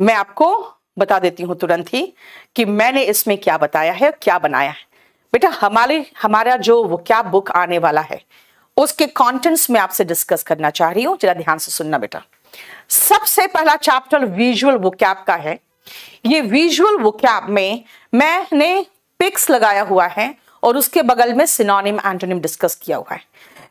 मैं आपको बता देती हूं तुरंत ही कि मैंने इसमें क्या बताया है क्या बनाया है बेटा हमारे हमारा जो वो क्या बुक आने वाला है उसके कंटेंट्स में आपसे डिस्कस करना चाह रही हूँ जरा ध्यान से सुनना बेटा सबसे पहला चैप्टर विजुअल वोकैब का है ये विजुअल वोकैब में मैंने पिक्स लगाया हुआ है और उसके बगल में सिनोनिम एंटोनिम डिस्कस किया हुआ है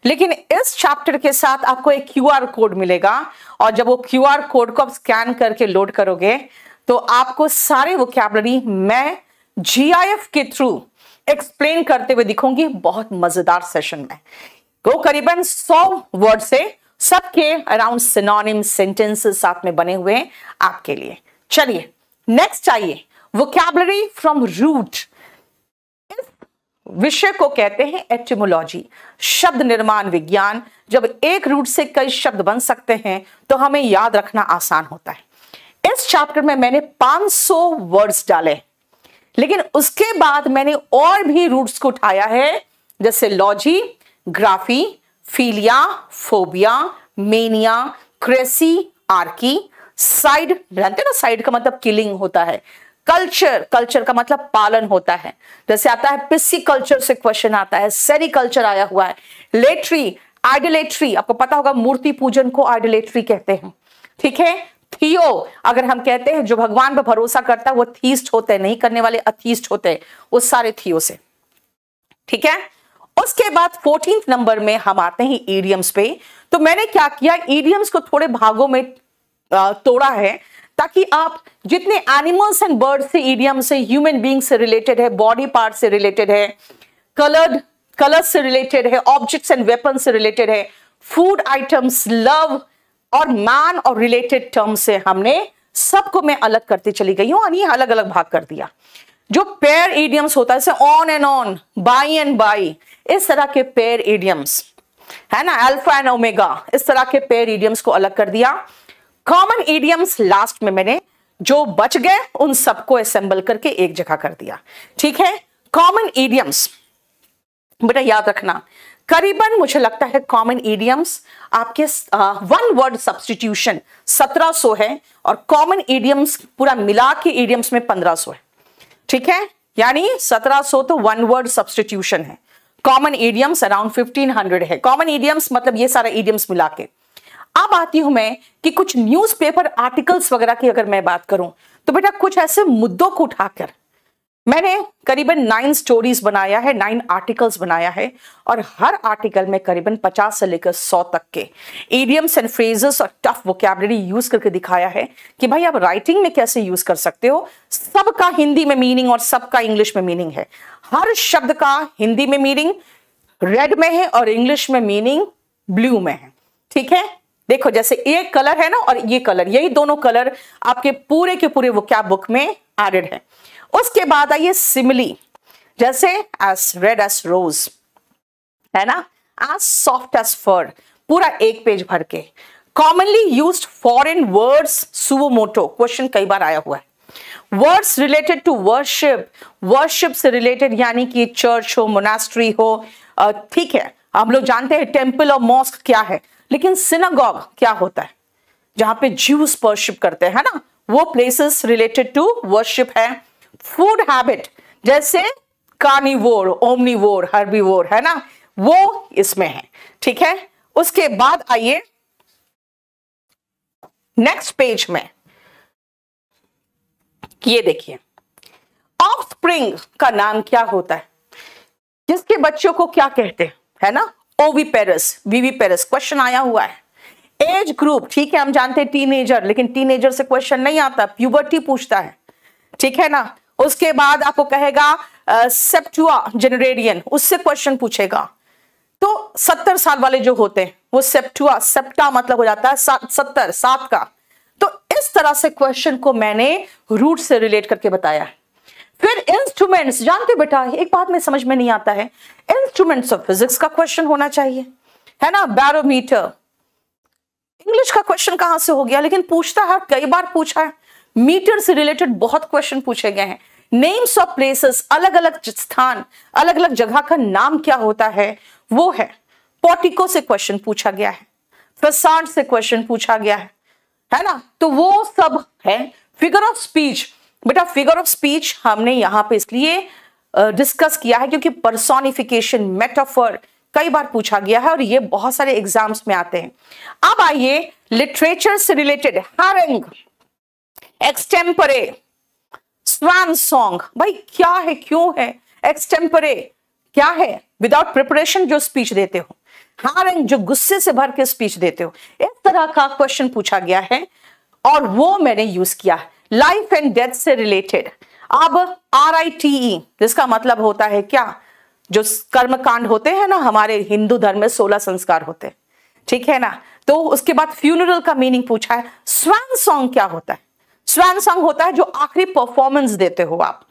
लेकिन इस चैप्टर के साथ आपको एक क्यू आर कोड मिलेगा और जब वो क्यू आर कोड को आप स्कैन करके लोड करोगे तो आपको सारे वो कैबलरी मैं जीआईएफ के थ्रू एक्सप्लेन करते हुए दिखूंगी बहुत मजेदार सेशन में वो तो करीबन 100 वर्ड से सबके अराउंड सिनोनिम सेंटेंसेस साथ में बने हुए हैं आपके लिए चलिए नेक्स्ट आइए वोकैबलरी फ्रॉम रूट विषय को कहते हैं एटिमोलॉजी शब्द निर्माण विज्ञान जब एक रूट से कई शब्द बन सकते हैं तो हमें याद रखना आसान होता है इस चैप्टर में मैंने 500 वर्ड्स डाले लेकिन उसके बाद मैंने और भी रूट्स को उठाया है जैसे logy graphy philia phobia mania cracy archy cide जानते ना साइड का मतलब किलिंग होता है कल्चर कल्चर का मतलब पालन होता है जैसे आता है पिस्सी कल्चर से क्वेश्चन आता है सेरी कल्चर आया हुआ है लेट्री आइडोलेट्री आपको पता होगा मूर्ति पूजन को आइडोलेट्री कहते हैं ठीक है थियो अगर हम कहते हैं जो भगवान पर भरोसा करता है वो थीस्ट होते हैं नहीं करने वाले अथीस्ट होते हैं वो सारे थियो से ठीक है उसके बाद फोर्टीन नंबर में हम आते हैं ईडियम्स पे तो मैंने क्या किया ईडियम्स को थोड़े भागों में तोड़ा है ताकि आप जितने एनिमल्स एंड बर्ड्स से ईडियम से ह्यूमन बींग से रिलेटेड है बॉडी पार्ट से रिलेटेड है कलर्ड कलर्स से रिलेटेड है ऑब्जेक्ट्स एंड वेपन से रिलेटेड है फूड आइटम्स लव और मैन और रिलेटेड टर्म से हमने सबको मैं अलग करती चली गई हूं और ये अलग अलग भाग कर दिया जो पेयर इडियम्स होता है on and on by and by इस तरह के पेयर इडियम्स है ना अल्फा एंड ओमेगा इस तरह के पेयर इडियम्स को अलग कर दिया कॉमन ईडियम्स लास्ट में मैंने जो बच गए उन सबको असेंबल करके एक जगह कर दिया ठीक है कॉमन ईडियम्स बेटा याद रखना करीबन मुझे लगता है कॉमन ईडियम्स आपके वन वर्ड सब्सटीट्यूशन 1700 है और कॉमन ईडियम्स पूरा मिला के ईडियम्स में 1500 है ठीक है यानी 1700 तो वन वर्ड सब्सटीट्यूशन है कॉमन ईडियम्स अराउंड 1500 है कॉमन ईडियम्स मतलब ये सारा ईडियम्स मिला के अब आती हूं मैं कि कुछ न्यूज़पेपर आर्टिकल्स वगैरह की अगर मैं बात करूं तो बेटा कुछ ऐसे मुद्दों को उठाकर मैंने करीबन नाइन स्टोरीज बनाया है नाइन आर्टिकल्स बनाया है और हर आर्टिकल में करीबन पचास से लेकर सौ तक के एडियम्स एंड फ्रेजेस और टफ वोकेबलरी यूज करके दिखाया है कि भाई आप राइटिंग में कैसे यूज कर सकते हो सबका हिंदी में मीनिंग और सबका इंग्लिश में मीनिंग है हर शब्द का हिंदी में मीनिंग रेड में है और इंग्लिश में मीनिंग ब्लू में है ठीक है देखो जैसे ये कलर है ना और ये कलर यही दोनों कलर आपके पूरे के पूरे वो क्या बुक में एडेड है उसके बाद आइए सिमली जैसे एस रेड एस रोज है ना एस सॉफ्ट एस फर पूरा एक पेज भर के commonly use foreign words suo motu question कई बार आया हुआ है words related to worship worship से रिलेटेड यानी कि चर्च हो मोनास्ट्री हो ठीक है हम लोग जानते हैं टेम्पल और मॉस्क क्या है लेकिन सिनागॉग क्या होता है जहां पे ज्यूस वर्शिप करते हैं ना वो प्लेसेस रिलेटेड टू वर्शिप है फूड हैबिट जैसे कार्निवोर ओमनीवोर हर्बीवोर है ना वो इसमें है ठीक है उसके बाद आइए नेक्स्ट पेज में ये देखिए ऑफ स्प्रिंग का नाम क्या होता है जिसके बच्चों को क्या कहते हैं है ना ओवी पेरस वीवी पेरस क्वेश्चन आया हुआ है एज ग्रुप ठीक है हम जानते हैं टीनेजर लेकिन टीनेजर से क्वेश्चन नहीं आता प्यूबर्टी पूछता है ठीक है ना उसके बाद आपको कहेगा सेप्टुआ जेनरेडियन उससे क्वेश्चन पूछेगा तो सत्तर साल वाले जो होते हैं वो सेप्टुआ सेप्टा मतलब हो जाता है सा, सत्तर सात का तो इस तरह से क्वेश्चन को मैंने रूट से रिलेट करके बताया है फिर इंस्ट्रूमेंट्स जानते बेटा एक बात में समझ में नहीं आता है इंस्ट्रूमेंट्स ऑफ फिजिक्स का क्वेश्चन होना चाहिए है ना बैरोमीटर इंग्लिश का क्वेश्चन कहां से हो गया लेकिन पूछता है कई बार पूछा है मीटर से रिलेटेड बहुत क्वेश्चन पूछे गए हैं नेम्स ऑफ प्लेसेस अलग अलग स्थान अलग अलग जगह का नाम क्या होता है वो है पोटिको से क्वेश्चन पूछा गया है फसाड से क्वेश्चन पूछा गया है है ना तो वो सब है फिगर ऑफ स्पीच बेटा फिगर ऑफ स्पीच हमने यहां पे इसलिए डिस्कस किया है क्योंकि पर्सोनिफिकेशन मेटाफर कई बार पूछा गया है और ये बहुत सारे एग्जाम्स में आते हैं अब आइए लिटरेचर से रिलेटेड हारंग एक्सटेम्परे स्वान सॉन्ग भाई क्या है क्यों है एक्सटेम्परे क्या है विदाउट प्रिपरेशन जो स्पीच देते हो हारंग जो गुस्से से भर के स्पीच देते हो इस तरह का क्वेश्चन पूछा गया है और वो मैंने यूज किया है लाइफ एंड डेथ से रिलेटेड अब आर आई टी ई जिसका मतलब होता है क्या जो कर्म कांड होते हैं ना हमारे हिंदू धर्म में सोलह संस्कार होते हैं ठीक है ना तो उसके बाद फ्यूनरल का मीनिंग पूछा है स्वैन सॉन्ग क्या होता है स्वैन सॉन्ग होता है जो आखिरी परफॉर्मेंस देते हो आप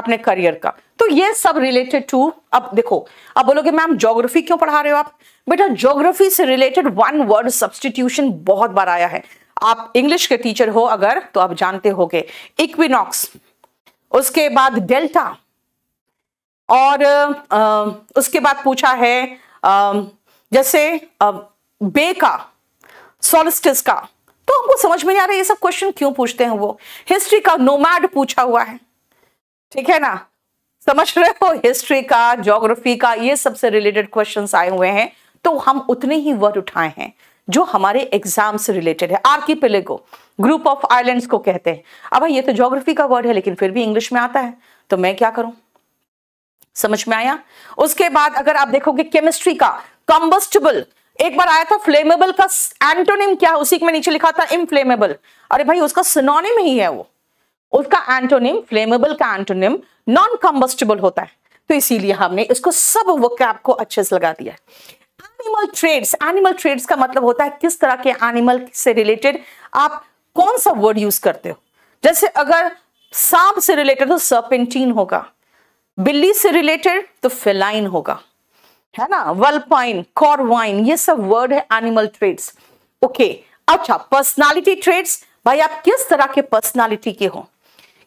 अपने करियर का तो ये सब रिलेटेड टू अब देखो अब बोलोगे मैम ज्योग्राफी क्यों पढ़ा रहे हो आप बेटा ज्योग्राफी से रिलेटेड वन वर्ड सब्सटीट्यूशन बहुत बार आया है आप इंग्लिश के टीचर हो अगर तो आप जानते गए इक्विनॉक्स उसके बाद डेल्टा और आ, उसके बाद पूछा है आ, जैसे आ, बे का सोलिस्टिस का तो हमको समझ में नहीं आ रहा ये सब क्वेश्चन क्यों पूछते हैं वो हिस्ट्री का नोमैड पूछा हुआ है ठीक है ना समझ रहे हो हिस्ट्री का ज्योग्राफी का ये सबसे रिलेटेड क्वेश्चन आए हुए हैं तो हम उतने ही वर्ड उठाए हैं जो हमारे एग्जाम से रिलेटेड है आर्किपेलेगो ग्रुप ऑफ आइलैंड्स को कहते हैं अब भाई ये तो ज्योग्राफी का वर्ड है लेकिन फिर भी इंग्लिश में आता है तो मैं क्या करूं समझ में आया उसके बाद अगर आप देखोगे केमिस्ट्री का कंबस्टेबल एक बार आया था फ्लेमेबल का एंटोनिम क्या है उसी में नीचे लिखा था इनफ्लेमेबल अरे भाई उसका सिनोनिम ही है वो उसका एंटोनिम फ्लेमेबल का एंटोनिम नॉन कंबस्टेबल होता है तो इसीलिए हमने इसको सब वकैब को अच्छे से लगा दिया है एनिमल ट्रेड्स एनिमल ट्रेड्स का मतलब होता है किस तरह के एनिमल से रिलेटेड आप कौन सा वर्ड यूज करते हो जैसे अगर सांप से रिलेटेड तो सर्पेंटीन होगा बिल्ली से रिलेटेड तो फिलाइन होगा है ना वलपाइन कॉरवाइन ये सब वर्ड है एनिमल ट्रेड्स ओके अच्छा पर्सनालिटी ट्रेड्स भाई आप किस तरह के पर्सनालिटी के हो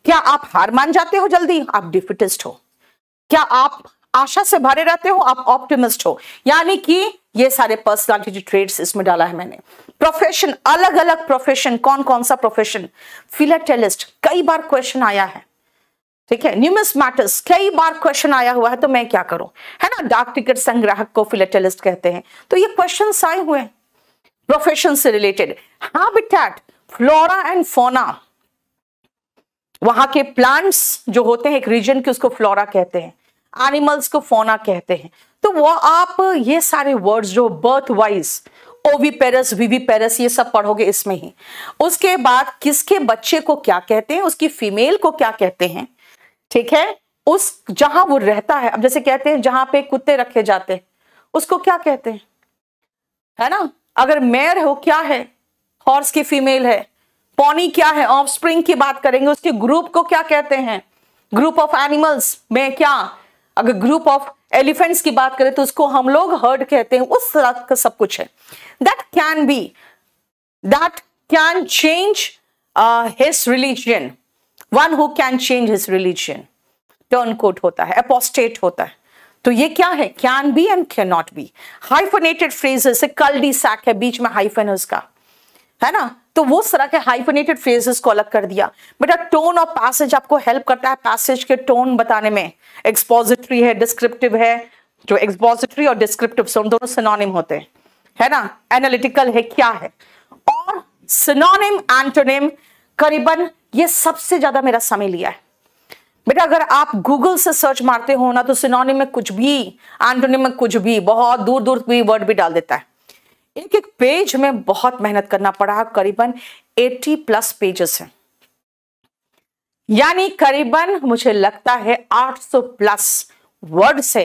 क्या आप हार मान जाते हो जल्दी आप डिफिटिस्ट हो क्या आप आशा से भरे रहते हो आप ऑप्टिमिस्ट हो यानी कि ये सारे पर्सनालिटी ट्रेड्स इसमें डाला है मैंने प्रोफेशन अलग अलग प्रोफेशन कौन कौन सा प्रोफेशन फिलेटेलिस्ट कई बार क्वेश्चन आया है ठीक है न्यूमस मैटर्स कई बार क्वेश्चन आया हुआ है तो मैं क्या करूं है ना डाक टिकट संग्राहक को फिलेटेलिस्ट कहते हैं तो ये क्वेश्चन आए हुए हैं प्रोफेशन से related habitat flora and fauna वहां के प्लांट्स जो होते हैं एक रीजन के उसको फ्लोरा कहते हैं एनिमल्स को फोना कहते हैं तो वो आप ये सारे वर्ड्स जो बर्थ वाइज ओवी पेरस वीवी पेरस ये सब पढ़ोगे इसमें ही उसके बाद किसके बच्चे को क्या कहते हैं उसकी फीमेल को क्या कहते हैं ठीक है उस जहां वो रहता है अब जैसे कहते हैं जहां पे कुत्ते रखे जाते हैं उसको क्या कहते हैं है ना अगर मेयर हो क्या है हॉर्स की फीमेल है पॉनी क्या है ऑफ स्प्रिंग की बात करेंगे उसके ग्रुप को क्या कहते हैं ग्रुप ऑफ एनिमल्स में क्या अगर ग्रुप ऑफ एलिफेंट्स की बात करें तो उसको हम लोग हर्ड कहते हैं उस तरह का सब कुछ है that can be that can change his religion one who can change his religion turncoat होता है अपोस्टेट होता है तो ये क्या है can be and can not be hyphenated phrases से कल डी सैक है बीच में हाइफन है उसका है ना तो वो तरह के हाइपनेटेड फ्रेजेस को अलग कर दिया बेटा टोन और पैसेज आपको हेल्प करता है पैसेज के टोन बताने में एक्सपोजिटरी है डिस्क्रिप्टिव है जो एक्सपोजिटरी और डिस्क्रिप्टिव टोन दोनों सिनोनिम होते हैं है ना एनालिटिकल है क्या है और सिनोनिम एंटोनिम करीबन ये सबसे ज्यादा मेरा समय लिया है बेटा अगर आप गूगल से सर्च मारते हो ना तो सिनोनिम में कुछ भी एंटोनिम में कुछ भी बहुत दूर दूर भी वर्ड भी डाल देता है एक एक पेज में बहुत मेहनत करना पड़ा करीबन 80 प्लस पेजेस हैं यानी करीबन मुझे लगता है 800 प्लस वर्ड से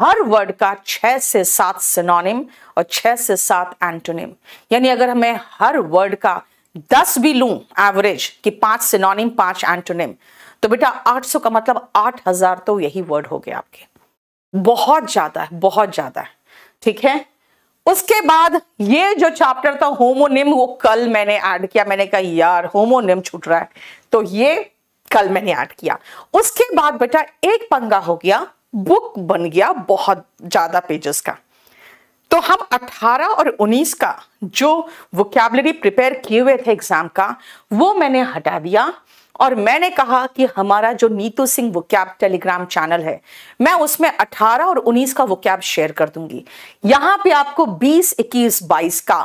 हर वर्ड का छह से सात सिनोनिम और छह से सात एंटोनिम यानी अगर मैं हर वर्ड का दस भी लू एवरेज कि पांच सिनोनिम पांच एंटोनिम तो बेटा 800 का मतलब 8000 तो यही वर्ड हो गया आपके बहुत ज्यादा है बहुत ज्यादा है ठीक है उसके बाद ये जो चैप्टर था होमोनिम वो कल मैंने ऐड किया मैंने कहा यार होमोनिम छूट रहा है तो ये कल मैंने ऐड किया उसके बाद बेटा एक पंगा हो गया बुक बन गया बहुत ज्यादा पेजेस का तो हम 18 और 19 का जो वोकैबलरी प्रिपेयर किए हुए थे एग्जाम का वो मैंने हटा दिया और मैंने कहा कि हमारा जो Neetu Singh vocab Telegram channel है मैं उसमें 18 और 19 का वोकैब शेयर कर दूंगी यहां पे आपको 20, 21, 22 का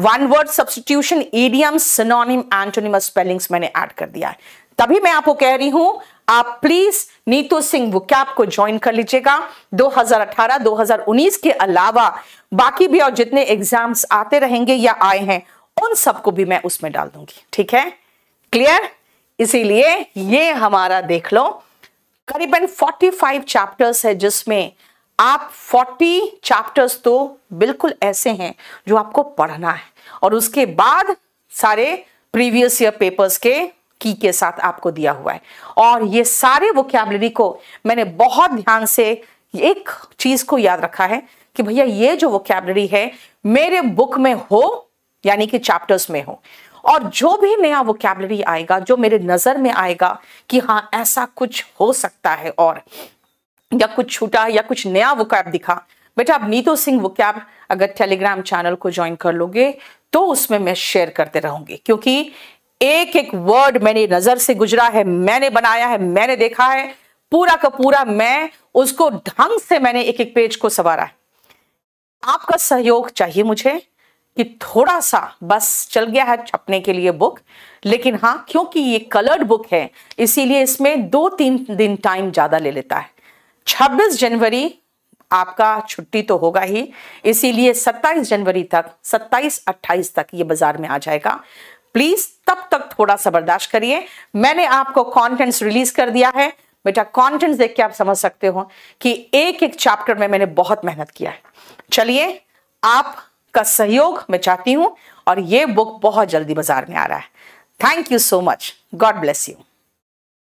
one word substitution idiom synonym antonym spellings मैंने ऐड कर दिया है तभी मैं आपको कह रही हूं आप प्लीज नीतू सिंह वुकैप को ज्वाइन कर लीजिएगा 2018 2019 के अलावा बाकी भी और जितने एग्जाम्स आते रहेंगे या आए हैं उन सबको भी मैं उसमें डाल दूंगी ठीक है क्लियर इसीलिए ये हमारा देख लो करीबन 45 चैप्टर्स है जिसमें आप 40 चैप्टर्स तो बिल्कुल ऐसे हैं जो आपको पढ़ना है और उसके बाद सारे प्रीवियस ईयर पेपर्स के की के साथ आपको दिया हुआ है और ये सारे वोकेबलरी को मैंने बहुत ध्यान से एक चीज को याद रखा है कि भैया ये जो वोकेबलरी है मेरे बुक में हो यानी कि चैप्टर्स में हो और जो भी नया वोकेबलरी आएगा जो मेरे नज़र में आएगा कि हाँ ऐसा कुछ हो सकता है और या कुछ छूटा या कुछ नया कैब दिखा बेटा आप नीतो सिंह कैब अगर टेलीग्राम चैनल को ज्वाइन कर लोगे तो उसमें मैं शेयर करते रहूंगी क्योंकि एक एक वर्ड मैंने नजर से गुजरा है मैंने बनाया है मैंने देखा है पूरा का पूरा मैं उसको ढंग से मैंने एक एक पेज को सवारा है आपका सहयोग चाहिए मुझे कि थोड़ा सा बस चल गया है छपने के लिए बुक लेकिन हाँ क्योंकि ये कलर्ड बुक है इसीलिए इसमें दो तीन दिन टाइम ज़्यादा ले लेता है 26 जनवरी आपका छुट्टी तो होगा ही इसीलिए 27 जनवरी तक 27 28 तक ये बाजार में आ जाएगा प्लीज तब तक थोड़ा सा बर्दाश्त करिए मैंने आपको कॉन्टेंट्स रिलीज कर दिया है बेटा कॉन्टेंट्स देख के आप समझ सकते हो कि एक एक चैप्टर में मैंने बहुत मेहनत किया है चलिए आप आपका सहयोग मैं चाहती हूं और ये बुक बहुत जल्दी बाजार में आ रहा है thank you so much God bless you